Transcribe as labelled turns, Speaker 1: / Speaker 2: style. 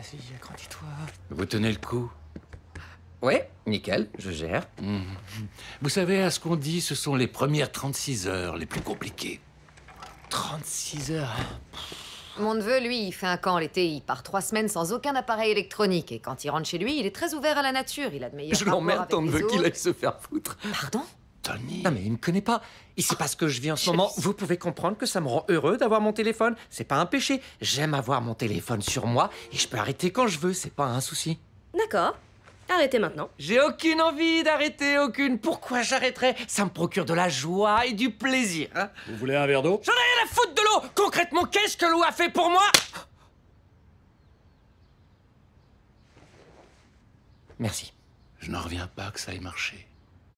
Speaker 1: Vas-y, toi
Speaker 2: Vous tenez le coup Ouais, nickel, je gère. Mmh. Vous savez, à ce qu'on dit, ce sont les premières 36 heures les plus compliquées.
Speaker 3: 36 heures hein. Mon neveu, lui, il fait un camp l'été, il part trois semaines sans aucun appareil électronique. Et quand il rentre chez lui, il est très ouvert à la nature, il a de meilleurs Je l'emmerde, ton neveu, qu'il aille
Speaker 4: se faire foutre. Pardon non mais il ne connaît pas. Il sait pas ce que je vis en ce ah, moment. Vous pouvez comprendre que ça me rend heureux d'avoir mon téléphone. C'est pas un péché. J'aime avoir mon téléphone sur moi et je peux arrêter quand je veux. C'est pas un
Speaker 1: souci. D'accord. Arrêtez maintenant. J'ai aucune envie d'arrêter, aucune. Pourquoi j'arrêterais Ça me procure de la joie et du plaisir. Hein. Vous voulez un verre d'eau J'en ai rien à foutre de l'eau Concrètement, qu'est-ce que l'eau a fait pour moi
Speaker 2: Merci. Je n'en reviens pas que ça ait marché.